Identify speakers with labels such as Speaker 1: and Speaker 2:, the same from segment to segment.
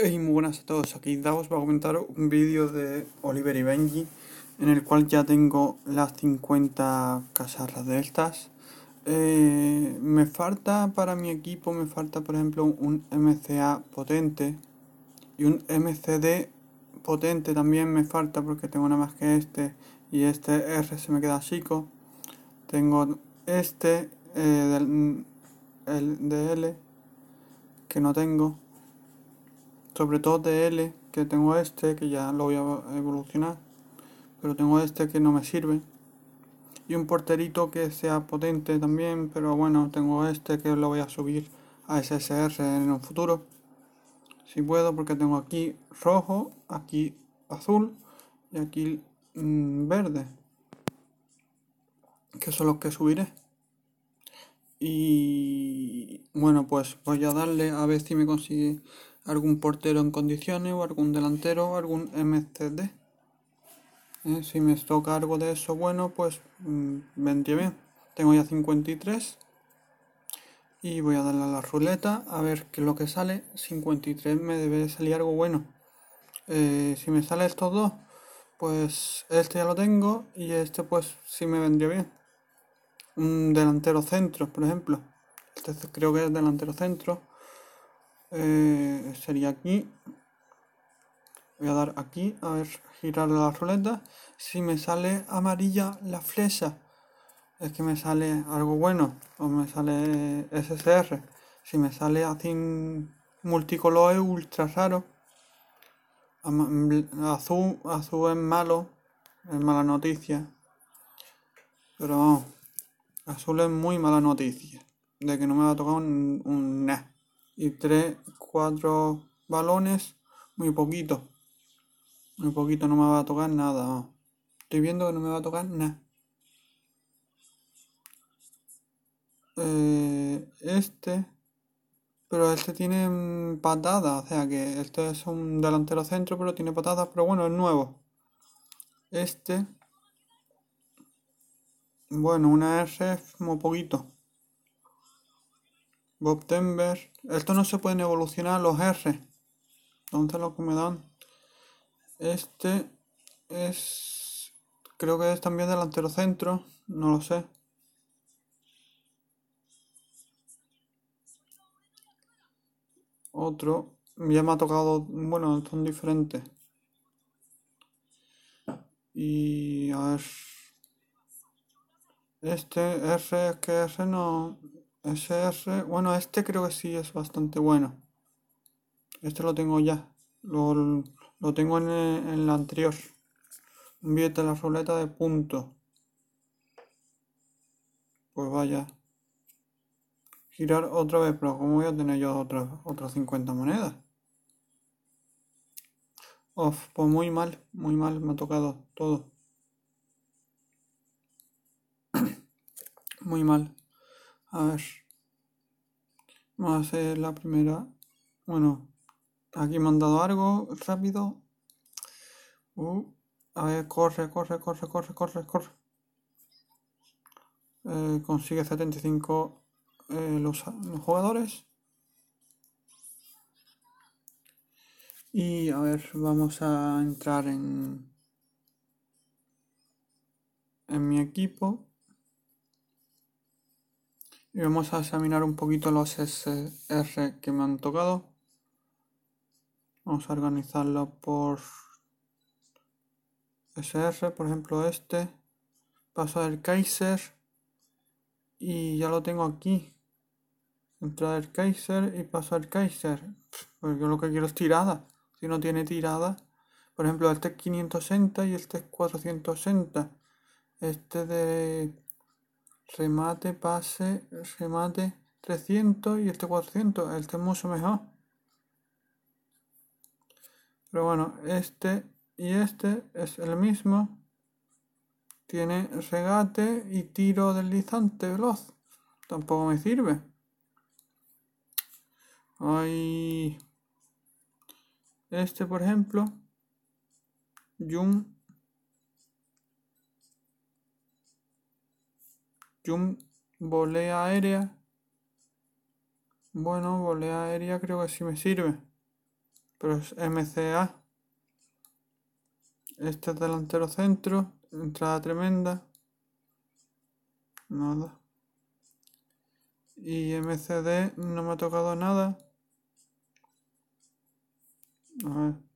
Speaker 1: Hey, muy buenas a todos, aquí Davos va a comentar un vídeo de Oliver y Benji en el cual ya tengo las 50 casarras de estas eh, me falta para mi equipo, me falta por ejemplo un MCA potente y un MCD potente también me falta porque tengo nada más que este y este R se me queda chico tengo este eh, del, el DL que no tengo sobre todo de L, que tengo este, que ya lo voy a evolucionar, pero tengo este que no me sirve. Y un porterito que sea potente también, pero bueno, tengo este que lo voy a subir a SSR en un futuro. Si puedo, porque tengo aquí rojo, aquí azul y aquí mm, verde. Que son los que subiré. Y bueno, pues voy a darle a ver si me consigue algún portero en condiciones o algún delantero, algún MCD. Eh, si me toca algo de eso bueno, pues mm, vendría bien. Tengo ya 53. Y voy a darle a la ruleta a ver qué es lo que sale. 53 me debe salir algo bueno. Eh, si me sale estos dos, pues este ya lo tengo y este pues sí me vendría bien. Un delantero centro, por ejemplo. Este creo que es delantero centro. Eh, sería aquí voy a dar aquí a ver girar la ruleta si me sale amarilla la flecha es que me sale algo bueno o me sale SSR si me sale así multicolor ultra raro azul azul es malo es mala noticia pero azul es muy mala noticia de que no me va a tocar un, un y tres, cuatro balones, muy poquito. Muy poquito, no me va a tocar nada. Estoy viendo que no me va a tocar nada. Eh, este, pero este tiene patadas, o sea que este es un delantero centro, pero tiene patadas, pero bueno, es nuevo. Este, bueno, una R es muy poquito. Bob Denver. esto no se pueden evolucionar los R. Entonces lo que me dan. Este es. Creo que es también delantero centro. No lo sé. Otro. Ya me ha tocado. Bueno, son diferentes. Y a ver. Este R, es que R no, SR, bueno, este creo que sí es bastante bueno. Este lo tengo ya. Lo, tengo en, en la anterior. de la ruleta de punto. Pues vaya. Girar otra vez, pero ¿cómo voy a tener yo otras otras 50 monedas? pues muy mal, muy mal me ha tocado todo. muy mal. A ver. Vamos a hacer la primera. Bueno, aquí me han dado algo rápido. Uh, a ver, corre, corre, corre, corre, corre, corre. Eh, consigue 75 eh, los, los jugadores. Y a ver, vamos a entrar en, en mi equipo y vamos a examinar un poquito los SR que me han tocado. Vamos a organizarlo por SR, por ejemplo este. Paso del Kaiser y ya lo tengo aquí. Entrada del Kaiser y paso al Kaiser. Porque yo lo que quiero es tirada. Si no tiene tirada. Por ejemplo, este es 560 y este es 460. Este de remate, pase, remate 300 y este 400. Este es mucho mejor. Pero bueno, este y este es el mismo. Tiene regate y tiro deslizante veloz. Tampoco me sirve. Hay este, por ejemplo, Jung volea aérea. Bueno, volea aérea creo que sí me sirve. Pero es MCA. Este es delantero centro. Entrada tremenda. Nada. Y MCD no me ha tocado nada. A ver.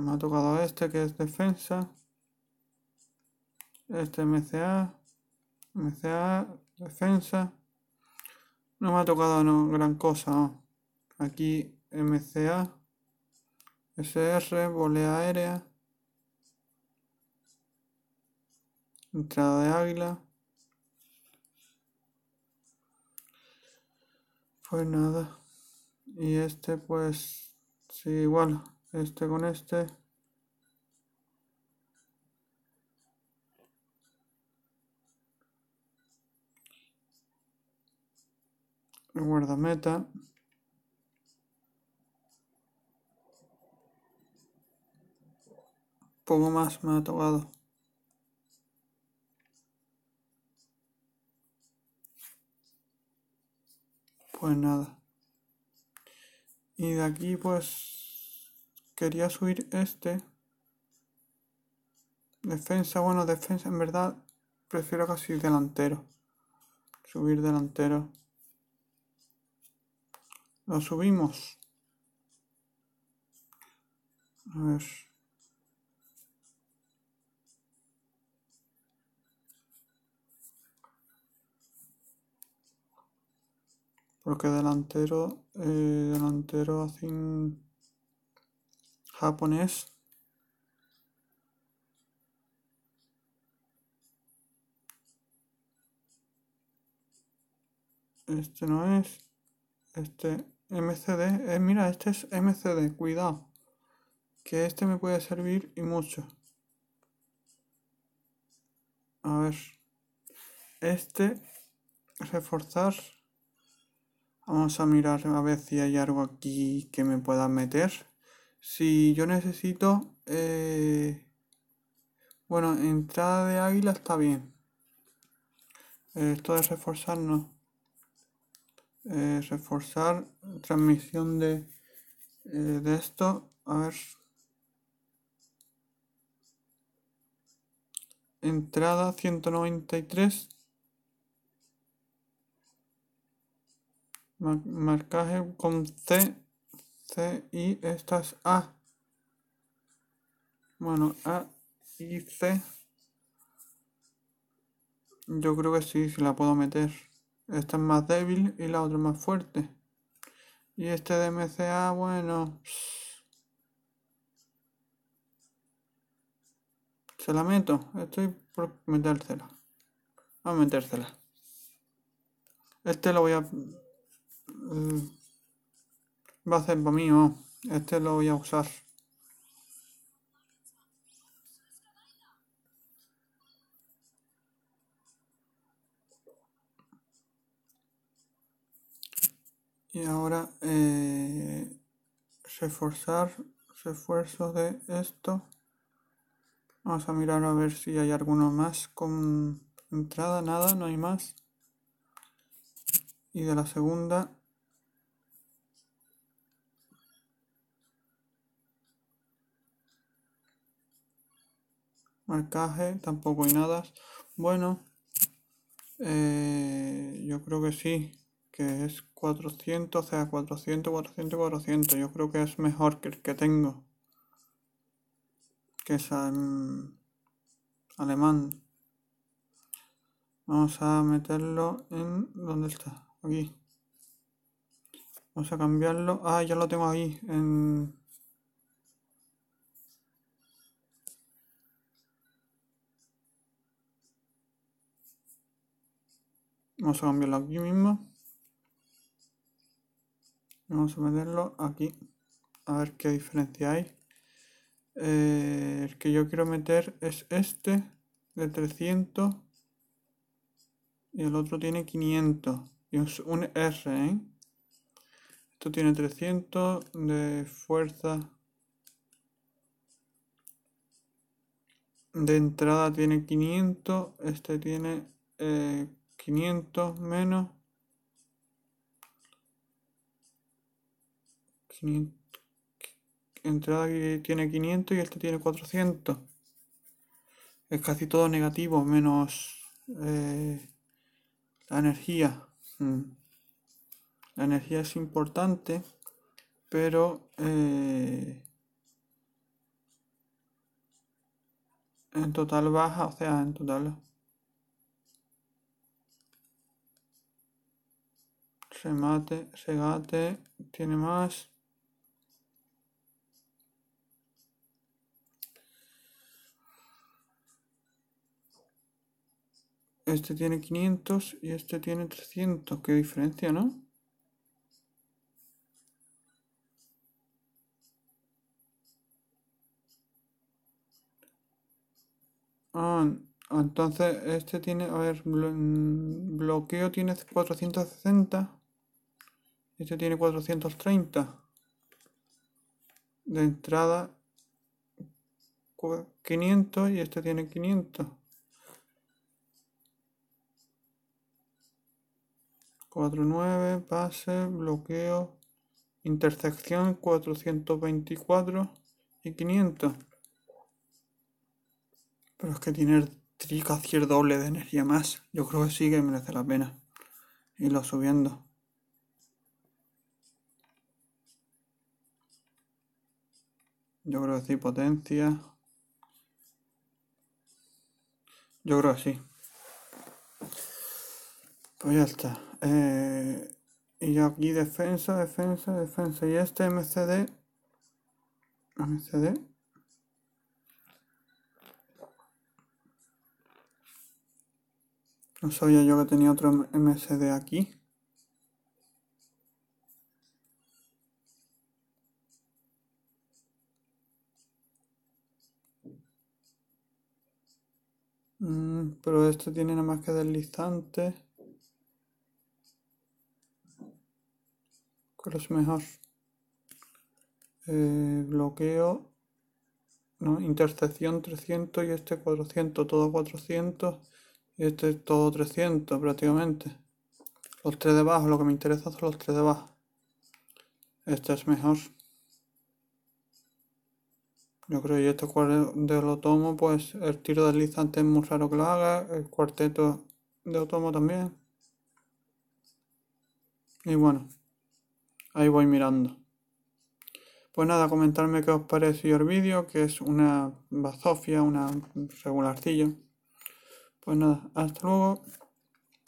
Speaker 1: Me ha tocado este que es defensa. Este MCA. MCA. Defensa. No me ha tocado no, gran cosa. Aquí MCA. SR. Volea aérea. Entrada de águila. Pues nada. Y este pues sí igual este con este. meta. Poco más me ha tocado. Pues nada. Y de aquí pues Quería subir este. Defensa, bueno, defensa, en verdad prefiero casi delantero. Subir delantero. Lo subimos. A ver. Porque delantero, eh, delantero hacen japonés este no es este mcd eh, mira este es mcd cuidado que este me puede servir y mucho a ver este reforzar vamos a mirar a ver si hay algo aquí que me pueda meter si yo necesito... Eh, bueno, entrada de águila está bien. Esto de reforzar no. Eh, reforzar transmisión de, eh, de esto. A ver. Entrada 193. Marcaje con C C y esta A. Bueno, A y C. Yo creo que sí, se la puedo meter. Esta es más débil y la otra más fuerte. Y este de MCA, bueno. Se la meto. Estoy por metérsela. Vamos a metérsela. Este lo voy a. Mm, Va a ser para mí, Este lo voy a usar. Y ahora eh, reforzar, refuerzo de esto. Vamos a mirar a ver si hay alguno más con entrada, nada, no hay más. Y de la segunda marcaje, tampoco hay nada. Bueno, eh, yo creo que sí, que es 400, o sea, 400, 400, 400. Yo creo que es mejor que el que tengo, que es alemán. Vamos a meterlo en... ¿Dónde está? Aquí. Vamos a cambiarlo. Ah, ya lo tengo ahí, en Vamos a cambiarlo aquí mismo. Vamos a meterlo aquí. A ver qué diferencia hay. Eh, el que yo quiero meter es este de 300 y el otro tiene 500 y es un R ¿eh? esto tiene 300 de fuerza de entrada tiene 500 este tiene eh, 500 menos 500, entrada que tiene 500 y este tiene 400 es casi todo negativo menos eh, la energía mm. la energía es importante pero eh, en total baja o sea en total se regate, tiene más. Este tiene 500 y este tiene 300. Qué diferencia, ¿no? Ah, entonces este tiene, a ver, bloqueo tiene 460. Este tiene 430 de entrada 500 y este tiene 500. 49, pase, bloqueo, intersección 424 y 500. Pero es que tiene casi hacer doble de energía más. Yo creo que sí que merece la pena irlo subiendo. Yo creo que sí, potencia. Yo creo que sí. Pues ya está. Eh, y aquí defensa, defensa, defensa. Y este MCD. MCD. No sabía yo que tenía otro MCD aquí. Mm, pero este tiene nada más que deslizante. ¿Cuál es mejor? Eh, bloqueo. No, intersección 300 y este 400, todo 400 y este todo 300 prácticamente. Los tres de lo que me interesa son los tres de abajo. Este es mejor. Yo creo, esto este de lo tomo, pues el tiro deslizante es muy raro que lo haga, el cuarteto de Otomo también. Y bueno, ahí voy mirando. Pues nada, comentarme qué os parece el vídeo, que es una bazofia, una regularcilla. Pues nada, hasta luego.